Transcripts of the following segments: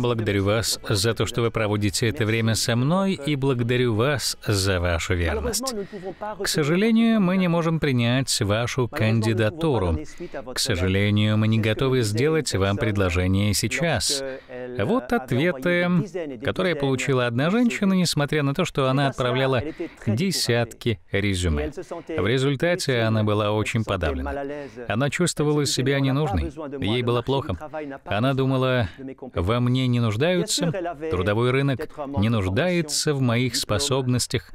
Благодарю вас за то, что вы проводите это время со мной, и благодарю вас за вашу верность. К сожалению, мы не можем принять вашу кандидатуру. К сожалению, мы не готовы сделать вам предложение сейчас. Вот ответы, которые получила одна женщина, несмотря на то, что она отправляла десятки резюме. В результате она была очень подавлена. Она чувствовала себя ненужной, ей было плохо. Она думала, во мне не нуждаются, трудовой рынок не нуждается в моих способностях.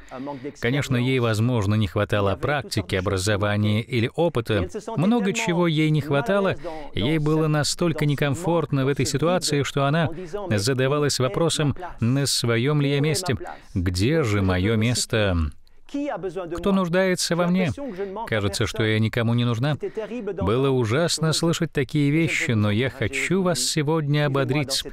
Конечно, ей, возможно, не хватало практики, образования или опыта. Много чего ей не хватало. Ей было настолько некомфортно в этой ситуации, что она задавалась вопросом, на своем ли я месте, где же мое место. Кто нуждается во мне? Кажется, что я никому не нужна. Было ужасно слышать такие вещи, но я хочу вас сегодня ободрить.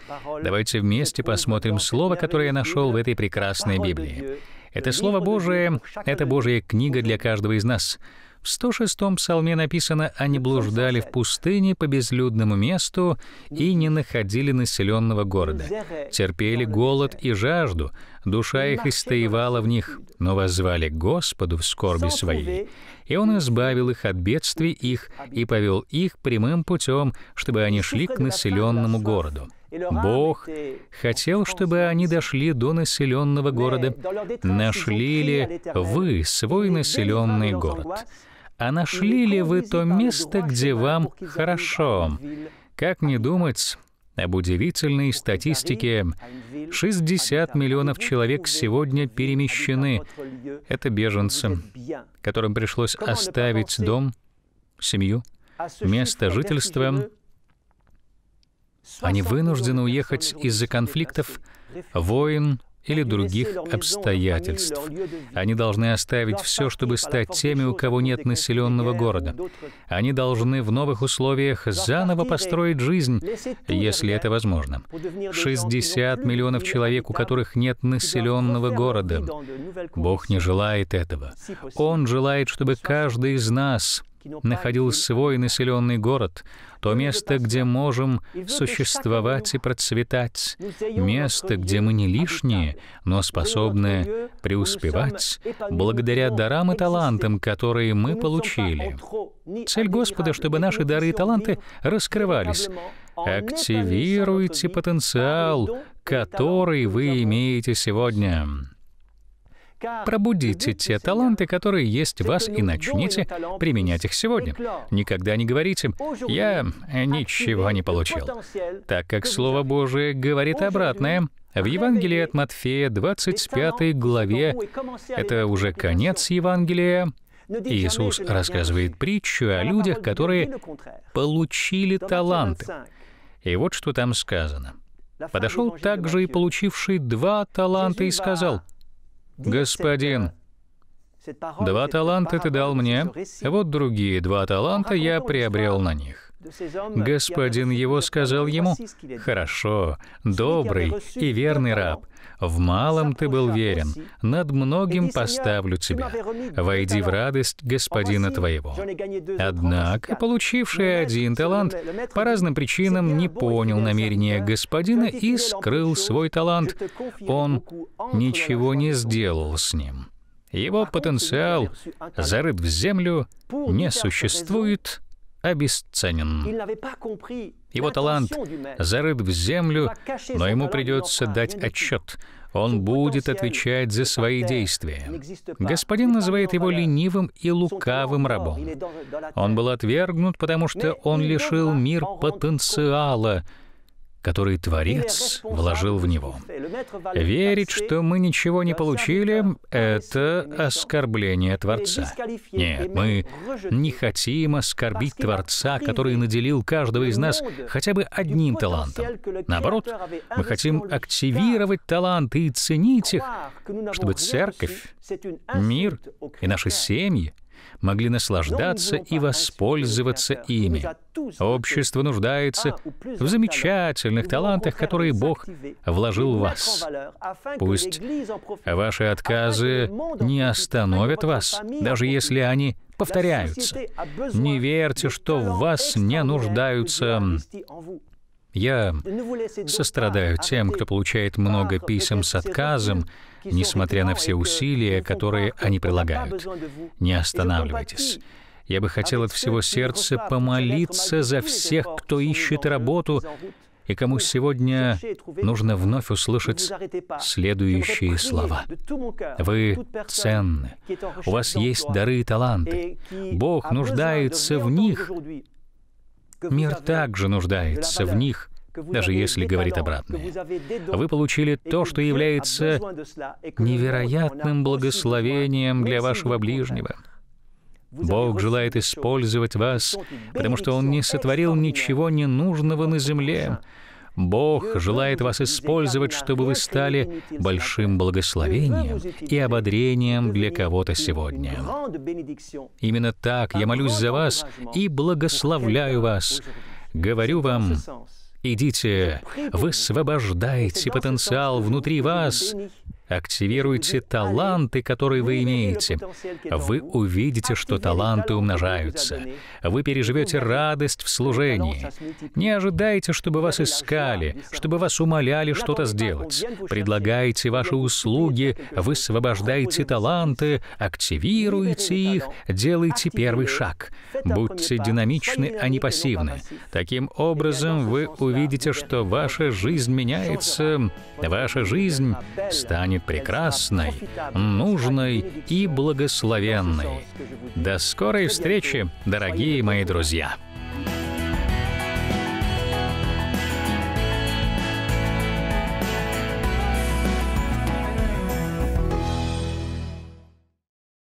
Давайте вместе посмотрим слово, которое я нашел в этой прекрасной Библии. Это Слово Божие, это Божья книга для каждого из нас. В 106-м псалме написано «Они блуждали в пустыне по безлюдному месту и не находили населенного города, терпели голод и жажду, душа их истоевала в них, но возвали Господу в скорби своей, и Он избавил их от бедствий их и повел их прямым путем, чтобы они шли к населенному городу». Бог хотел, чтобы они дошли до населенного города. Нашли ли вы свой населенный город? А нашли ли вы то место, где вам хорошо? Как не думать об удивительной статистике. 60 миллионов человек сегодня перемещены. Это беженцы, которым пришлось оставить дом, семью, место жительства. Они вынуждены уехать из-за конфликтов, войн, или других обстоятельств. Они должны оставить все, чтобы стать теми, у кого нет населенного города. Они должны в новых условиях заново построить жизнь, если это возможно. 60 миллионов человек, у которых нет населенного города. Бог не желает этого. Он желает, чтобы каждый из нас находил свой населенный город, то место, где можем существовать и процветать, место, где мы не лишние, но способны преуспевать благодаря дарам и талантам, которые мы получили. Цель Господа, чтобы наши дары и таланты раскрывались. Активируйте потенциал, который вы имеете сегодня. Пробудите те таланты, которые есть в вас, и начните применять их сегодня. Никогда не говорите «я э, ничего не получил», так как Слово Божие говорит обратное. В Евангелии от Матфея, 25 главе, это уже конец Евангелия, Иисус рассказывает притчу о людях, которые получили таланты. И вот что там сказано. «Подошел также и получивший два таланта и сказал, «Господин, два таланта ты дал мне, вот другие два таланта я приобрел на них». Господин его сказал ему, «Хорошо, добрый и верный раб, в малом ты был верен, над многим поставлю тебя. Войди в радость господина твоего». Однако, получивший один талант, по разным причинам не понял намерения господина и скрыл свой талант. Он ничего не сделал с ним. Его потенциал зарыт в землю, не существует — обесценен. Его талант зарыт в землю, но ему придется дать отчет. Он будет отвечать за свои действия. Господин называет его ленивым и лукавым рабом. Он был отвергнут, потому что он лишил мир потенциала — который Творец вложил в него. Верить, что мы ничего не получили, это оскорбление Творца. Нет, мы не хотим оскорбить Творца, который наделил каждого из нас хотя бы одним талантом. Наоборот, мы хотим активировать таланты и ценить их, чтобы церковь, мир и наши семьи могли наслаждаться и воспользоваться ими. Общество нуждается в замечательных талантах, которые Бог вложил в вас. Пусть ваши отказы не остановят вас, даже если они повторяются. Не верьте, что в вас не нуждаются. Я сострадаю тем, кто получает много писем с отказом, несмотря на все усилия, которые они прилагают. Не останавливайтесь. Я бы хотел от всего сердца помолиться за всех, кто ищет работу, и кому сегодня нужно вновь услышать следующие слова. Вы ценны, у вас есть дары и таланты, Бог нуждается в них, Мир также нуждается в них, даже если говорит обратное. Вы получили то, что является невероятным благословением для вашего ближнего. Бог желает использовать вас, потому что Он не сотворил ничего ненужного на земле, Бог желает вас использовать, чтобы вы стали большим благословением и ободрением для кого-то сегодня. Именно так я молюсь за вас и благословляю вас. Говорю вам, идите, высвобождайте потенциал внутри вас Активируйте таланты, которые вы имеете. Вы увидите, что таланты умножаются. Вы переживете радость в служении. Не ожидайте, чтобы вас искали, чтобы вас умоляли что-то сделать. Предлагайте ваши услуги, высвобождайте таланты, активируйте их, делайте первый шаг. Будьте динамичны, а не пассивны. Таким образом, вы увидите, что ваша жизнь меняется, ваша жизнь станет прекрасной, нужной и благословенной. До скорой встречи, дорогие мои друзья!